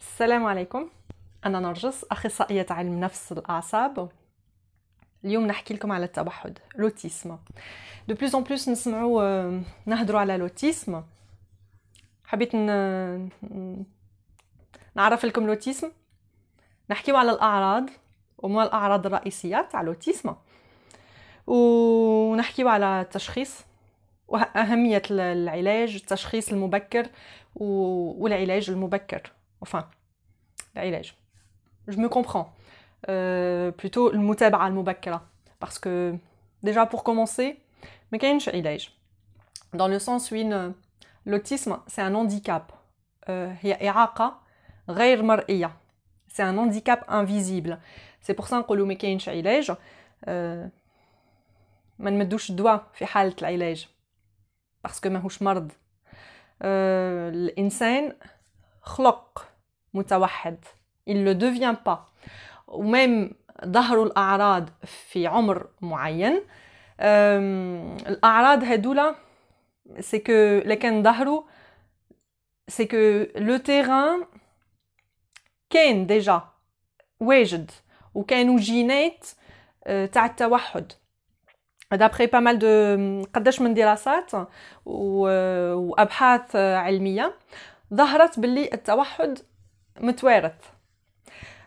السلام عليكم أنا نرجس أخصائية علم نفس الأعصاب اليوم نحكي لكم على التوحد لوتيسم دو بلوس اون بلوس نسمعوا آه، نهضروا على لوتيسم حبيت ن... نعرف لكم لوتيسم نحكيو على الأعراض وما الأعراض الرئيسية تاع لوتيسم ونحكيوا على التشخيص وأهمية العلاج التشخيص المبكر والعلاج المبكر Enfin, là, Je me comprends. Euh, plutôt le mutabara al-mubakkala. Parce que, déjà pour commencer, Mekench ilaj. Dans le sens où une... l'autisme, c'est un handicap. Euh, c'est un handicap invisible. C'est pour ça qu'on le Mekench ilaj. ما نمدوش الدواء في حالة parce que ماهوش مرض euh, الإنسان khloq متوحد il ne devient pas وميم ظهروا الأعراض في عمر معين الأعراض هدولا c'est que لكن ظهروا c'est que le terrain كان ديجا واجد وكانوا جينات أه، تاع التوحد دابخي با مال دو قداش من دراسات وابحاث علميه ظهرت باللي التوحد متوارث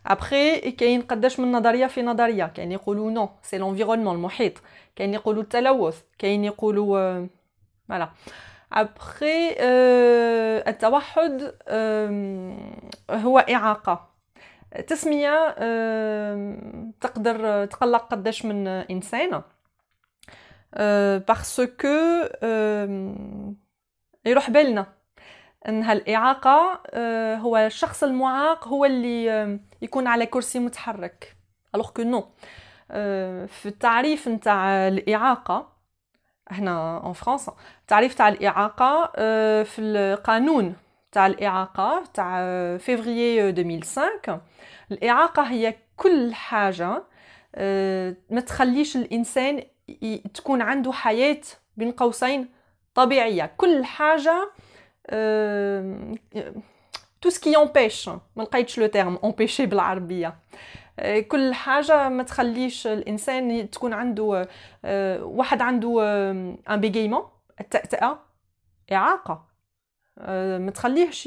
ابخي كاين قداش من نظريه في نظريه كاين يقولوا نو سي لونفيرونمون المحيط كاين يقولوا التلوث كاين يقولوا فوالا آه، ابخي آه، التوحد آه، هو اعاقه تسميه تقدر تقلق قداش من انسان باسكو يروح بالنا ان هالاعاقه آه، هو الشخص المعاق هو اللي آه، يكون على كرسي متحرك الوغ كو نو آه، في التعريف نتاع الاعاقه هنا اون فرنسا التعريف تاع الاعاقه في القانون تاع الاعاقه تاع فيفري 2005 الاعاقه هي كل حاجه ما تخليش الانسان تكون عنده حياه بين قوسين طبيعيه كل حاجه تو سكي امبيش ما لقيتش لو terme, empêcher بالعربيه euh, كل حاجه ما تخليش الانسان تكون عنده euh، واحد عنده ان euh، بيجيمون التأتأة اعاقه ما تخليهش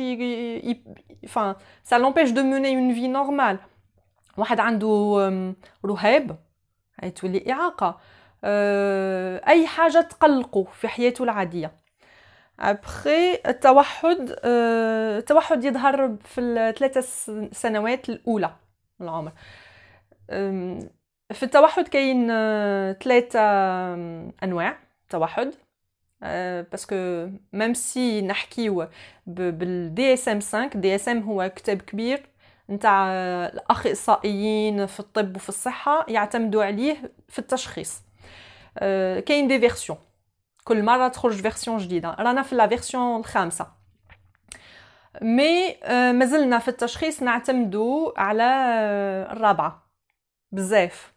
فان سا لومبيش دو موني اون في نورمال واحد عنده رهاب تولي اعاقه اي حاجه تقلقه في حياته العاديه ابخي التوحد التوحد يظهر في الثلاثة سنوات الاولى من العمر في التوحد كاين ثلاثة انواع توحد باسكو ميم سي نحكيو بالدي اس ام 5 دي اس ام هو كتاب كبير نتاع الاخصائيين في الطب وفي الصحه يعتمدوا عليه في التشخيص كاين دي فيرسيون كل مره تخرج فيرسيون جديده رانا في لا فيرسيون الخامسه مي euh, مازلنا في التشخيص نعتمدو على euh, الرابعه بزاف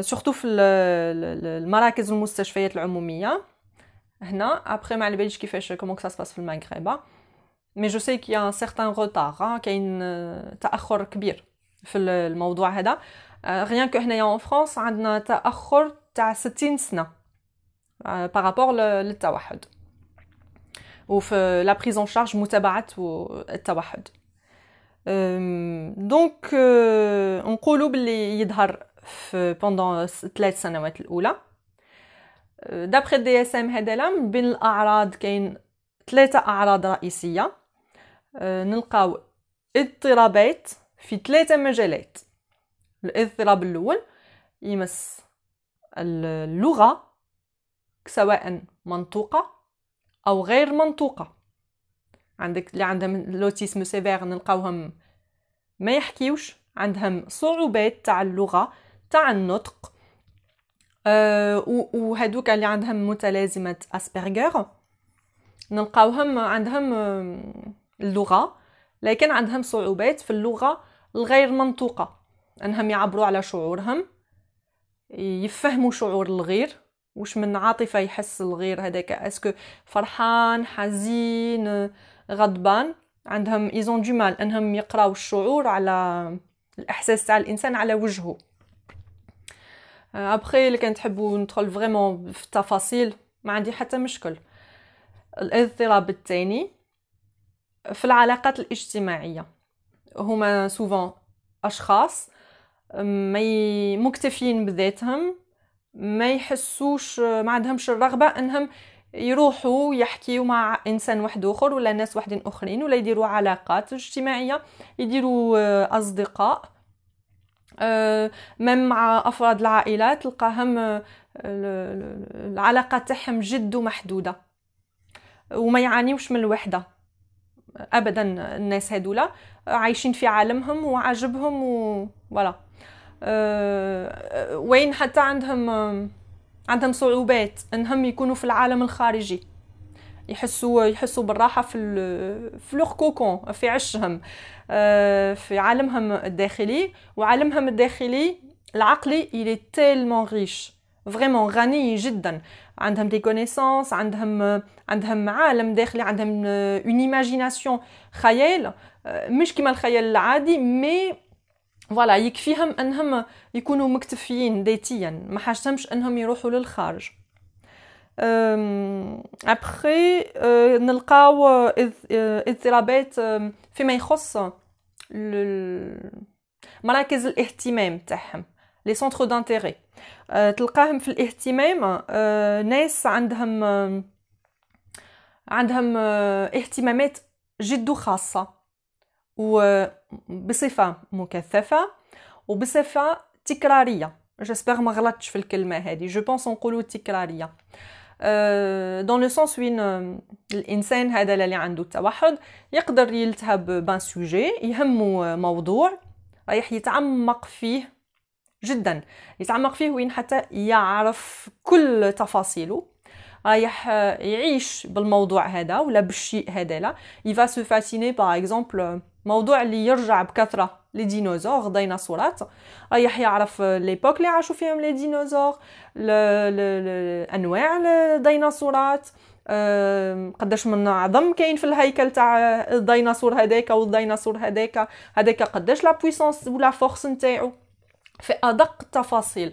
سورتو euh, في المراكز المستشفيات العموميه هنا ابخي ما على باليش كيفاش كومون سا في المغرب مي جو سي كي ان سيغتان روتار كاين تاخر كبير في الموضوع هذا غيان كو هنايا اون فرانس عندنا تاخر تاع 60 سنه بارابور للتوحد وفي لا بريز ان شارج متابعه التوحد دونك نقولوا باللي يظهر في بوندون الثلاث سنوات الاولى دابخي الدي اس ام هذا من بين الاعراض كاين ثلاثه اعراض رئيسيه نلقاو اضطرابات في ثلاثه مجالات الاضطراب الاول يمس اللغه سواء منطوقة أو غير منطوقة عندك اللي عندهم لوتيسم سيفير نلقاوهم ما يحكيوش عندهم صعوبات تاع اللغة تاع النطق أه وهذوك اللي عندهم متلازمة أسبرغر نلقاوهم عندهم آه، اللغة لكن عندهم صعوبات في اللغة الغير منطوقة أنهم يعبروا على شعورهم يفهموا شعور الغير واش من عاطفه يحس الغير هذاك اسكو فرحان حزين غضبان عندهم ايزون دو مال انهم يقراو الشعور على الاحساس تاع الانسان على وجهه ابخي آه، اللي كان تحبوا ندخل فريمون في التفاصيل ما عندي حتى مشكل الاضطراب الثاني في العلاقات الاجتماعيه هما سوفون اشخاص مكتفيين بذاتهم ما يحسوش ما عندهمش الرغبه انهم يروحوا يحكيوا مع انسان واحد اخر ولا ناس واحدين اخرين ولا يديروا علاقات اجتماعيه يديروا آه، اصدقاء آه، مام مع افراد العائلات تلقاهم آه، العلاقه تاعهم جد محدوده وما يعانيوش من الوحده ابدا الناس هذولا عايشين في عالمهم وعاجبهم و... ولا آه، آه، وين حتى عندهم آه، عندهم صعوبات انهم يكونوا في العالم الخارجي يحسوا يحسوا بالراحه في في لوغ كوكون في عشهم في عالمهم الداخلي وعالمهم الداخلي العقلي il est tellement riche فريمون غني جدا عندهم دي كونيسونس عندهم عندهم عالم داخلي عندهم اون ايماجيناسيون خيال مش كيما الخيال العادي مي فوالا يكفيهم انهم يكونوا مكتفيين ذاتيا ما حاجتهمش انهم يروحوا للخارج ابخي أه، نلقاو أه، اضطرابات أه، فيما يخص مراكز الاهتمام تاعهم لي سونتر دانتيري تلقاهم في الاهتمام ناس عندهم عندهم اهتمامات جد خاصه وبصفة مكثفة وبصفة تكرارية جسبر ما غلطش في الكلمة هذه جو بونس نقولو تكرارية دون لو سونس وين الانسان هذا اللي عنده التوحد يقدر يلتهب بان سوجي يهمو موضوع رايح يتعمق فيه جدا يتعمق فيه وين حتى يعرف كل تفاصيله رايح آه، يعيش بالموضوع هذا ولا بالشيء هذا لا يفا سو فاسيني باغ اكزومبل موضوع اللي يرجع بكثره لي ديناصور ديناصورات رايح يعرف ليبوك آه، اللي عاشوا فيهم لي ديناصور انواع الديناصورات قداش من عظم كاين في الهيكل تاع آه، الديناصور هذاك والديناصور هذاك هذاك قداش لا بويسونس ولا فورس نتاعو في ادق التفاصيل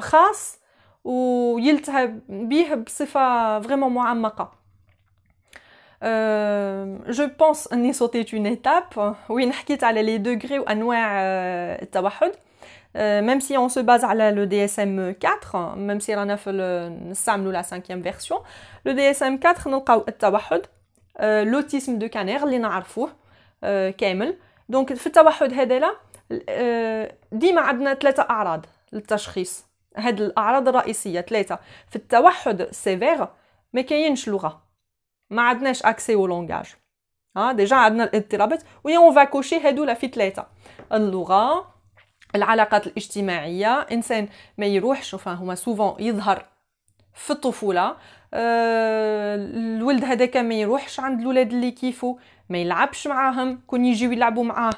خاص ويلتهى به بصفه فريمون معمقه جو بونس اني صوتيت اون ايتاب وين حكيت على لي دوغري وانواع أه، التوحد ميم سي اون سو باز على لو دي اس ام 4 ميم سي رانا في نستعملو لا 5 فيرسيون لو دي اس ام 4 نلقاو التوحد لوتيسم دو كانير اللي نعرفوه أه، كامل دونك في التوحد هذا آه، ديما عندنا ثلاثه اعراض للتشخيص هاد الاعراض الرئيسيه ثلاثه في التوحد سيفير ما كاينش لغه ما عندناش اكسي او لونجاج ها ديجا عندنا الاضطرابات واليوم فا كوشي هادولا في ثلاثه اللغه العلاقات الاجتماعيه انسان ما يروحش فهما سوفون يظهر في الطفوله أه الولد هذاك ما يروحش عند الولاد اللي كيفو ما يلعبش معاهم كون يجيو يلعبوا معاه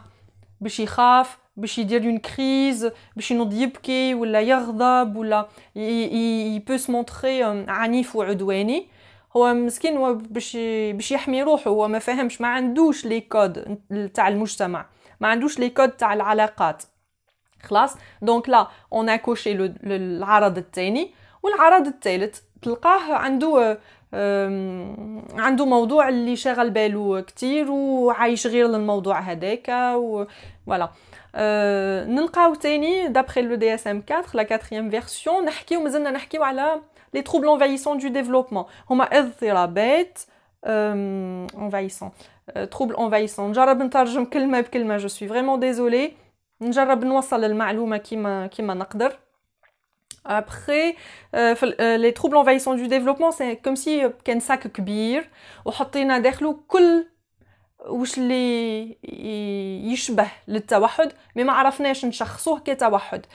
باش يخاف باش يدير اون كريز باش ينوض يبكي ولا يغضب ولا ي سو مونتري euh, عنيف وعدواني هو مسكين باش باش يحمي روحه هو ما فاهمش ما عندوش لي كود تاع المجتمع ما عندوش لي كود تاع العلاقات خلاص دونك لا اون اكوشي العرض الثاني والعرض الثالث تلقاه عنده عنده موضوع اللي شاغل باله كتير وعايش غير للموضوع هذاك و فوالا أه، نلقاو تاني دابخي لو دي اس ام 4 لا كاتريام فيرسيون نحكيو مازلنا نحكيو على لي تروبل انفايسون دو ديفلوبمون هما اضطرابات انفايسون تروبل انفايسون نجرب نترجم كلمه بكلمه جو سوي فريمون ديزولي نجرب نوصل المعلومه كيما كيما نقدر Après, euh, euh, les troubles envahissants du développement, c'est comme si كان euh, sac كبير وحطينا داخله كل وش اللي يشبه للتوحد مي ما عرفناش نشخصوه كتوحد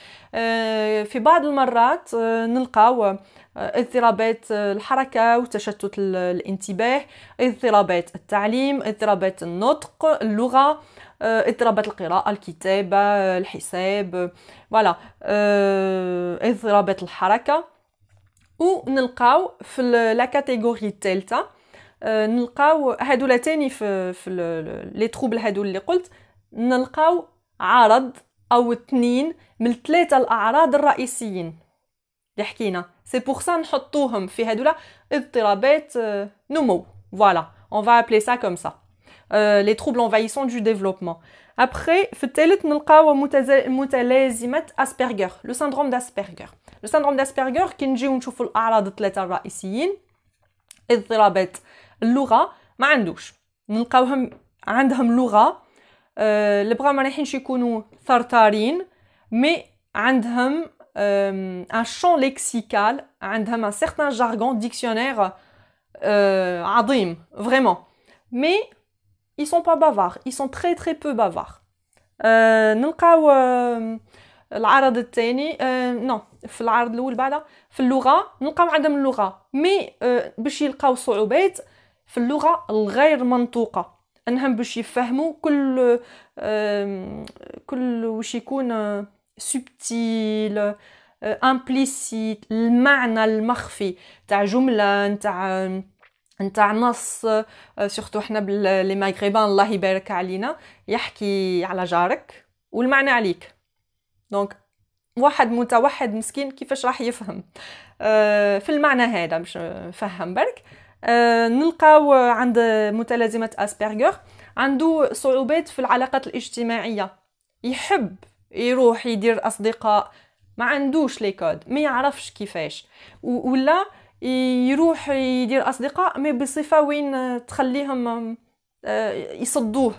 في بعض المرات نلقاو اضطرابات الحركة وتشتت الانتباه اضطرابات التعليم اضطرابات النطق اللغة آه، اضطرابات القراءه الكتابه آه، الحساب فوالا آه، اضطرابات الحركه ونلقاو في لا كاتيجوري الثالثه نلقاو هادولا تاني في في لي تروبل هادو اللي قلت نلقاو عرض او اثنين من ثلاثه الاعراض الرئيسيين اللي حكينا سي بوغ سا نحطوهم في هادولا اضطرابات نمو فوالا on va appeler ça comme ça les troubles envahissants du développement. Après, Asperger, le syndrome d'Asperger. Le syndrome d'Asperger, كنجي ونشوفوا الاعراض الثلاثه الرئيسيين اضطرابات اللغه ما عندوش نلقاوهم عندهم لغه Le ما رايحينش يكونوا مي عندهم ان شون ليكسيكال عندهم ان سيغتان جارغون ديكسيونير عظيم مي ils sont pas bavards, ils sont très très peu bavards. Euh, نلقاو العرض الثاني نو في العرض الاول بعدا في اللغه نلقاو عدم اللغه مي باش يلقاو صعوبات في اللغه الغير منطوقه انهم باش يفهموا كل كل واش يكون سبتيل امبليسيت المعنى المخفي تاع جمله تاع نتاع نص آه، سورتو حنا لي مغربان الله يبارك علينا يحكي على جارك والمعنى عليك دونك واحد متوحد مسكين كيفاش راح يفهم آه، في المعنى هذا باش نفهم برك آه، نلقاو عند متلازمة أسبرغر عنده صعوبات في العلاقات الاجتماعية يحب يروح يدير أصدقاء ما عندوش لي كود ما يعرفش كيفاش ولا يروح يدير اصدقاء مي بصفه وين تخليهم آه، يصدوه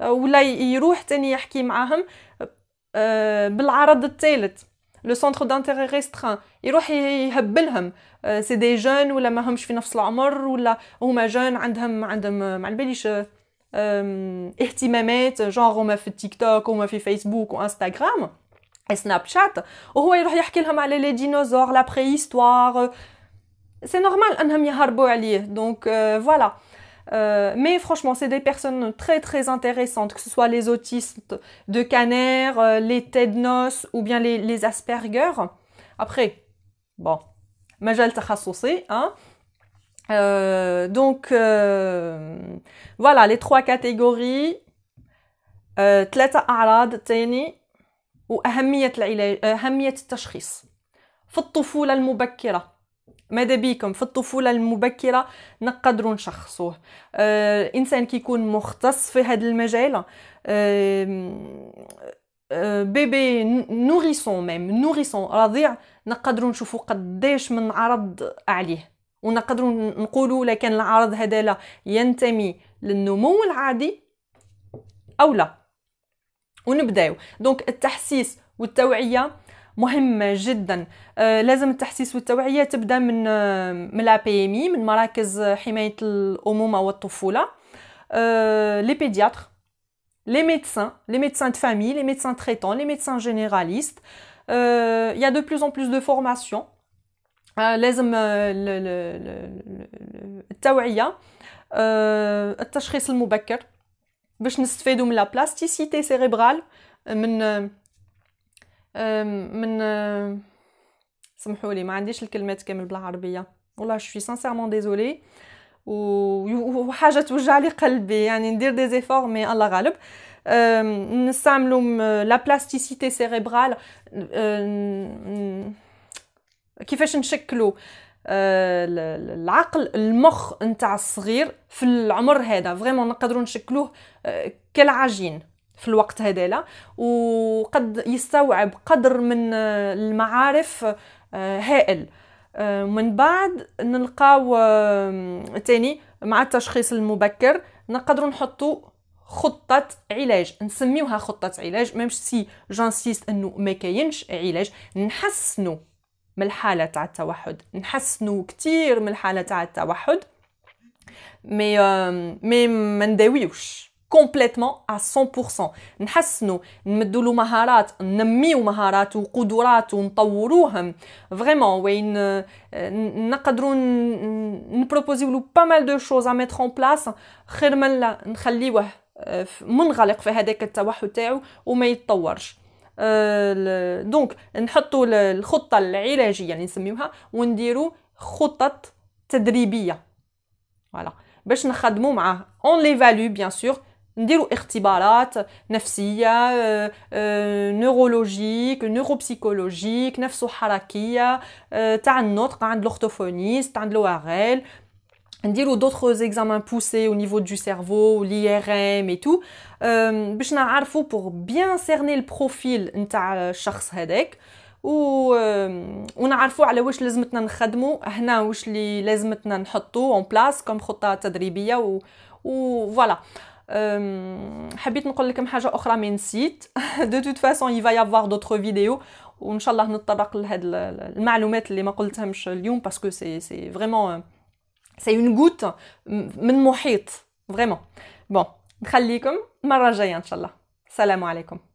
ولا يروح تاني يحكي معاهم آه، بالعرض الثالث لو سونتر دانتيغي ريستران يروح يهبلهم آه، سي دي جون ولا ماهمش في نفس العمر ولا هما جون عندهم عندهم ما باليش اهتمامات جونغ هما في التيك توك هما في فيسبوك وانستغرام سناب شات وهو يروح يحكي لهم على لي ديناصور لا بري هيستوار c'est normal harbo à عليه donc euh, voilà euh, mais franchement, c'est des personnes très très intéressantes, que ce soit les autistes de Caner, euh, les Tednos ou bien les, Asperger. Après, bon, majal tachassoussé, hein. donc, voilà, les trois catégories. أعراض وأهمية ماذا بيكم في الطفولة المبكرة نقدر نشخصوه آه الإنسان كيكون مختص في هذا المجال آه آه بيبي نوريسون ميم نوريسون رضيع نقدروا نشوفوا قداش من عرض عليه ونقدروا نقولوا لكن العرض هذا لا ينتمي للنمو العادي او لا ونبداو دونك التحسيس والتوعيه مهمه جدا آه، لازم التحسيس والتوعيه تبدا من آه، من الابي ام من مراكز آه، حمايه الامومه والطفوله لي بيدياتر لي médecins, لي médecins de famille, les médecins traitants, les médecins généralistes. Euh, il euh, y a de plus en plus de formations. Euh, لازم التوعيه التشخيص المبكر باش نستفادو من لا بلاستيسيتي سيريبرال من من سمحوا لي ما عنديش الكلمات كامل بالعربيه والله شوي سانسيرمون ديزولي وحاجه توجع لي قلبي يعني ندير دي زيفور مي الله غالب نستعملوا لا بلاستيسيتي سيريبرال كيفاش نشكلوا أه، العقل المخ نتاع الصغير في العمر هذا فريمون نقدروا نشكلوه أه، كالعجين في الوقت هذالا وقد يستوعب قدر من المعارف آه، هائل آه، من بعد نلقاو آه، تاني مع التشخيص المبكر نقدروا نحطوا خطة علاج نسميوها خطة علاج ميم سي جانسيست انه ما كاينش علاج نحسنوا من الحالة تاع التوحد نحسنوا كتير من الحالة تاع التوحد مي مي ما نداويوش كومبليتمون ا 100% نحسنوا نمدوا له مهارات ننميو مهاراته وقدراته ونطوروهم فريمون وين euh، نقدروا نبروبوزيو له با مال دو شوز ا ميتر اون بلاص خير من لا نخليوه آه، منغلق في هذاك التوحد تاعو وما يتطورش دونك آه، نحطوا الخطه العلاجيه اللي نسميوها ونديروا خطط تدريبيه فوالا باش نخدموا معاه اون ليفالو بيان سور نديرو اختبارات نفسيه آه، آه، نورولوجيك نيوروبسيكولوجيك نفسو حركيه آه، تاع النطق عند لوختوفونيست عند لواريل نديرو دوطخ اكزامان بوسي او نيفو دو سيرفو لي ار ام اي تو باش نعرفو بور بيان سيرني البروفيل نتاع الشخص هذاك و ونعرفوا على واش لازمتنا نخدمو هنا واش اللي لازمتنا نحطو اون بلاص كوم خطه تدريبيه و و فوالا voilà. Euh, حبيت نقول لكم حاجه اخرى من نسيت دو توت فاسون يفا يافوار دوتر فيديو وان شاء الله نتطرق لهاد المعلومات اللي ما قلتهمش اليوم باسكو سي سي فريمون سي اون غوت من محيط فريمون بون نخليكم المرة الجاية ان شاء الله السلام عليكم